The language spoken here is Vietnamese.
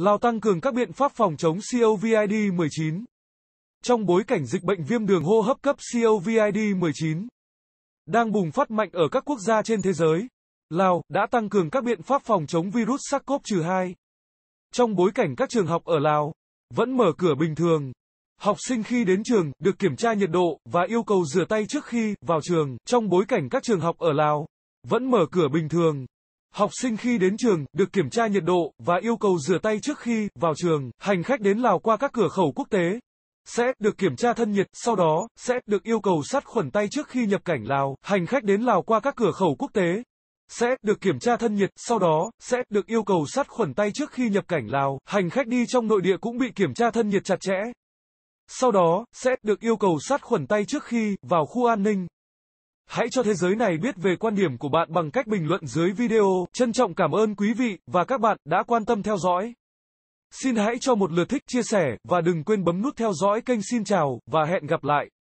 Lào tăng cường các biện pháp phòng chống COVID-19. Trong bối cảnh dịch bệnh viêm đường hô hấp cấp COVID-19 đang bùng phát mạnh ở các quốc gia trên thế giới, Lào đã tăng cường các biện pháp phòng chống virus SARS-CoV-2. Trong bối cảnh các trường học ở Lào vẫn mở cửa bình thường, học sinh khi đến trường được kiểm tra nhiệt độ và yêu cầu rửa tay trước khi vào trường. Trong bối cảnh các trường học ở Lào vẫn mở cửa bình thường, Học sinh khi đến trường, được kiểm tra nhiệt độ, và yêu cầu rửa tay trước khi vào trường. Hành khách đến Lào qua các cửa khẩu quốc tế, sẽ được kiểm tra thân nhiệt, sau đó sẽ được yêu cầu sát khuẩn tay trước khi nhập cảnh Lào. Hành khách đến Lào qua các cửa khẩu quốc tế sẽ được kiểm tra thân nhiệt, sau đó sẽ được yêu cầu sát khuẩn tay trước khi nhập cảnh Lào. Hành khách đi trong nội địa cũng bị kiểm tra thân nhiệt chặt chẽ. Sau đó sẽ được yêu cầu sát khuẩn tay trước khi vào khu an ninh. Hãy cho thế giới này biết về quan điểm của bạn bằng cách bình luận dưới video. Trân trọng cảm ơn quý vị và các bạn đã quan tâm theo dõi. Xin hãy cho một lượt thích, chia sẻ và đừng quên bấm nút theo dõi kênh Xin chào và hẹn gặp lại.